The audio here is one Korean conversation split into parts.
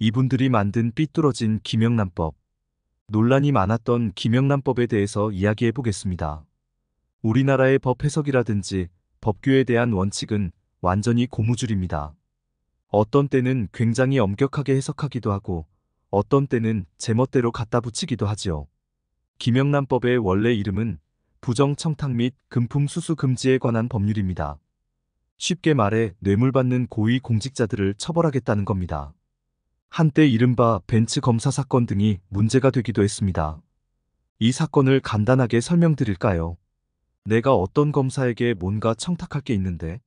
이분들이 만든 삐뚤어진 김영란법. 논란이 많았던 김영란법에 대해서 이야기해 보겠습니다. 우리나라의 법 해석이라든지 법규에 대한 원칙은 완전히 고무줄입니다. 어떤 때는 굉장히 엄격하게 해석하기도 하고 어떤 때는 제멋대로 갖다 붙이기도 하지요. 김영란법의 원래 이름은 부정청탁 및 금품수수 금지에 관한 법률입니다. 쉽게 말해 뇌물받는 고위 공직자들을 처벌하겠다는 겁니다. 한때 이른바 벤츠 검사 사건 등이 문제가 되기도 했습니다. 이 사건을 간단하게 설명드릴까요? 내가 어떤 검사에게 뭔가 청탁할 게 있는데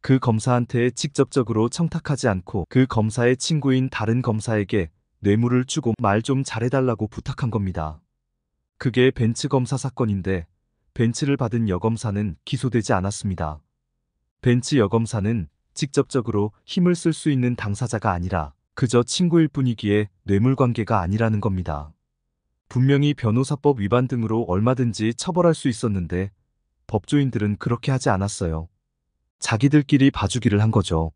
그 검사한테 직접적으로 청탁하지 않고 그 검사의 친구인 다른 검사에게 뇌물을 주고 말 좀 잘해달라고 부탁한 겁니다. 그게 벤츠 검사 사건인데 벤츠를 받은 여검사는 기소되지 않았습니다. 벤츠 여검사는 직접적으로 힘을 쓸 수 있는 당사자가 아니라 그저 친구일 뿐이기에 뇌물관계가 아니라는 겁니다. 분명히 변호사법 위반 등으로 얼마든지 처벌할 수 있었는데 법조인들은 그렇게 하지 않았어요. 자기들끼리 봐주기를 한 거죠.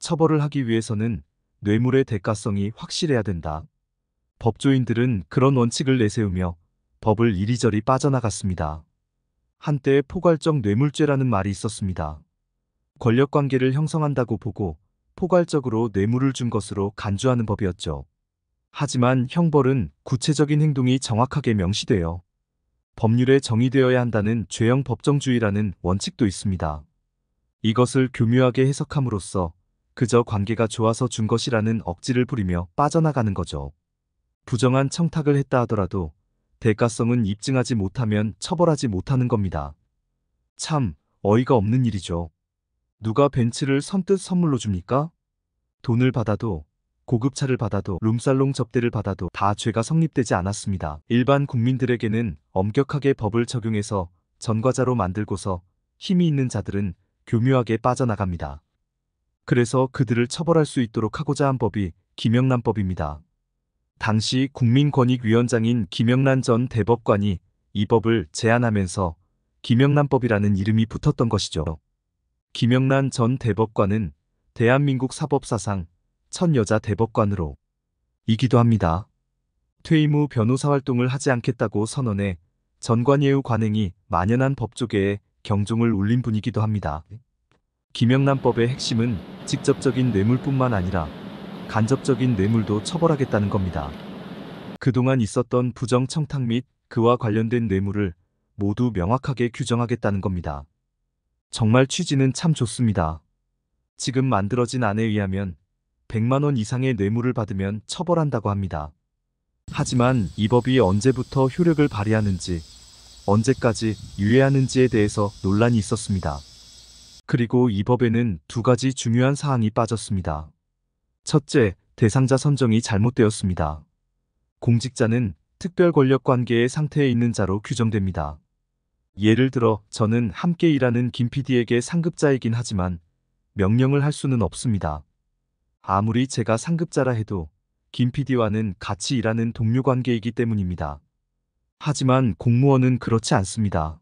처벌을 하기 위해서는 뇌물의 대가성이 확실해야 된다. 법조인들은 그런 원칙을 내세우며 법을 이리저리 빠져나갔습니다. 한때 포괄적 뇌물죄라는 말이 있었습니다. 권력관계를 형성한다고 보고 포괄적으로 뇌물을 준 것으로 간주하는 법이었죠. 하지만 형벌은 구체적인 행동이 정확하게 명시되어 법률에 정의되어야 한다는 죄형 법정주의라는 원칙도 있습니다. 이것을 교묘하게 해석함으로써 그저 관계가 좋아서 준 것이라는 억지를 부리며 빠져나가는 거죠. 부정한 청탁을 했다 하더라도 대가성은 입증하지 못하면 처벌하지 못하는 겁니다. 참 어이가 없는 일이죠. 누가 벤츠를 선뜻 선물로 줍니까? 돈을 받아도 고급차를 받아도 룸살롱 접대를 받아도 다 죄가 성립되지 않았습니다. 일반 국민들에게는 엄격하게 법을 적용해서 전과자로 만들고서 힘이 있는 자들은 교묘하게 빠져나갑니다. 그래서 그들을 처벌할 수 있도록 하고자 한 법이 김영란법입니다. 당시 국민권익위원장인 김영란 전 대법관이 이 법을 제안하면서 김영란법이라는 이름이 붙었던 것이죠. 김영란 전 대법관은 대한민국 사법사상 첫 여자 대법관으로 이기도 합니다. 퇴임 후 변호사 활동을 하지 않겠다고 선언해 전관예우 관행이 만연한 법조계에 경종을 울린 분이기도 합니다. 김영란법의 핵심은 직접적인 뇌물뿐만 아니라 간접적인 뇌물도 처벌하겠다는 겁니다. 그동안 있었던 부정청탁 및 그와 관련된 뇌물을 모두 명확하게 규정하겠다는 겁니다. 정말 취지는 참 좋습니다. 지금 만들어진 안에 의하면 100만원 이상의 뇌물을 받으면 처벌한다고 합니다. 하지만 이 법이 언제부터 효력을 발휘하는지, 언제까지 유예하는지에 대해서 논란이 있었습니다. 그리고 이 법에는 두 가지 중요한 사항이 빠졌습니다. 첫째, 대상자 선정이 잘못되었습니다. 공직자는 특별 권력 관계의 상태에 있는 자로 규정됩니다. 예를 들어 저는 함께 일하는 김 PD에게 상급자이긴 하지만 명령을 할 수는 없습니다. 아무리 제가 상급자라 해도 김 PD와는 같이 일하는 동료 관계이기 때문입니다. 하지만 공무원은 그렇지 않습니다.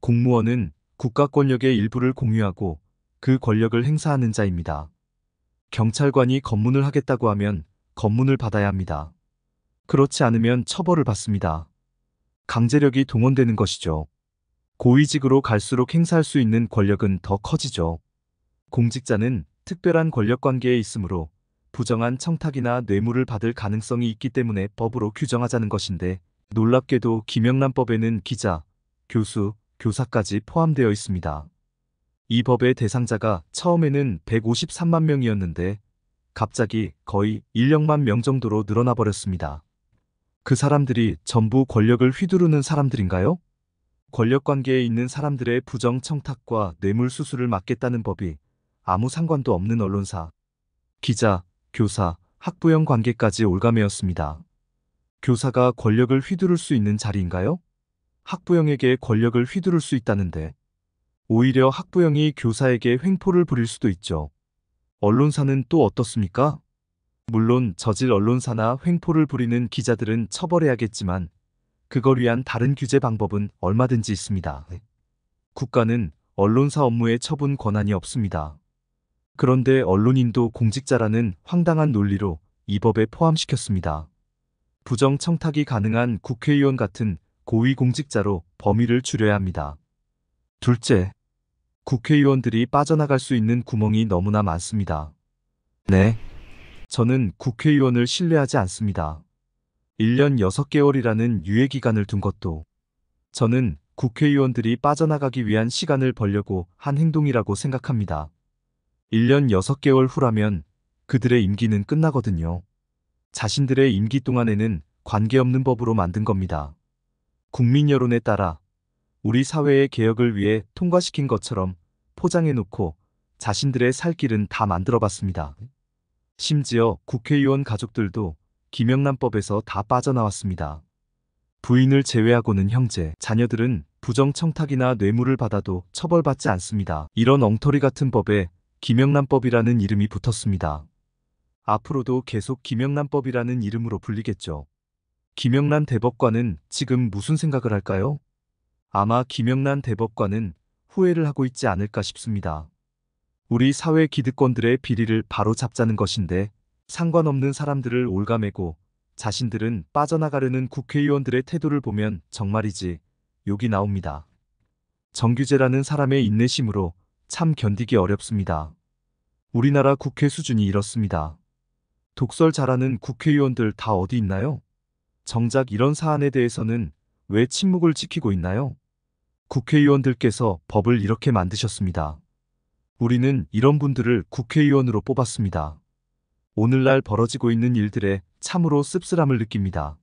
공무원은 국가 권력의 일부를 공유하고 그 권력을 행사하는 자입니다. 경찰관이 검문을 하겠다고 하면 검문을 받아야 합니다. 그렇지 않으면 처벌을 받습니다. 강제력이 동원되는 것이죠. 고위직으로 갈수록 행사할 수 있는 권력은 더 커지죠. 공직자는 특별한 권력관계에 있으므로 부정한 청탁이나 뇌물을 받을 가능성이 있기 때문에 법으로 규정하자는 것인데 놀랍게도 김영란법에는 기자, 교수, 교사까지 포함되어 있습니다. 이 법의 대상자가 처음에는 153만 명이었는데 갑자기 거의 1억만 명 정도로 늘어나 버렸습니다. 그 사람들이 전부 권력을 휘두르는 사람들인가요? 권력관계에 있는 사람들의 부정청탁과 뇌물수수를 막겠다는 법이 아무 상관도 없는 언론사, 기자, 교사, 학부형 관계까지 올가매였습니다. 교사가 권력을 휘두를 수 있는 자리인가요? 학부형에게 권력을 휘두를 수 있다는데 오히려 학부형이 교사에게 횡포를 부릴 수도 있죠. 언론사는 또 어떻습니까? 물론 저질 언론사나 횡포를 부리는 기자들은 처벌해야겠지만 그걸 위한 다른 규제 방법은 얼마든지 있습니다. 국가는 언론사 업무에 처분 권한이 없습니다. 그런데 언론인도 공직자라는 황당한 논리로 이 법에 포함시켰습니다. 부정 청탁이 가능한 국회의원 같은 고위공직자로 범위를 줄여야 합니다. 둘째, 국회의원들이 빠져나갈 수 있는 구멍이 너무나 많습니다. 네, 저는 국회의원을 신뢰하지 않습니다. 1년 6개월이라는 유예기간을 둔 것도 저는 국회의원들이 빠져나가기 위한 시간을 벌려고 한 행동이라고 생각합니다. 1년 6개월 후라면 그들의 임기는 끝나거든요. 자신들의 임기 동안에는 관계없는 법으로 만든 겁니다. 국민 여론에 따라 우리 사회의 개혁을 위해 통과시킨 것처럼 포장해놓고 자신들의 살 길은 다 만들어봤습니다. 심지어 국회의원 가족들도 김영란법에서 다 빠져나왔습니다. 부인을 제외하고는 형제, 자녀들은 부정청탁이나 뇌물을 받아도 처벌받지 않습니다. 이런 엉터리 같은 법에 김영란법이라는 이름이 붙었습니다. 앞으로도 계속 김영란법이라는 이름으로 불리겠죠. 김영란 대법관은 지금 무슨 생각을 할까요? 아마 김영란 대법관은 후회를 하고 있지 않을까 싶습니다. 우리 사회 기득권들의 비리를 바로 잡자는 것인데 상관없는 사람들을 올가매고 자신들은 빠져나가려는 국회의원들의 태도를 보면 정말이지 욕이 나옵니다. 정규제라는 사람의 인내심으로 참 견디기 어렵습니다. 우리나라 국회 수준이 이렇습니다. 독설 잘하는 국회의원들 다 어디 있나요? 정작 이런 사안에 대해서는 왜 침묵을 지키고 있나요? 국회의원들께서 법을 이렇게 만드셨습니다. 우리는 이런 분들을 국회의원으로 뽑았습니다. 오늘날 벌어지고 있는 일들에 참으로 씁쓸함을 느낍니다.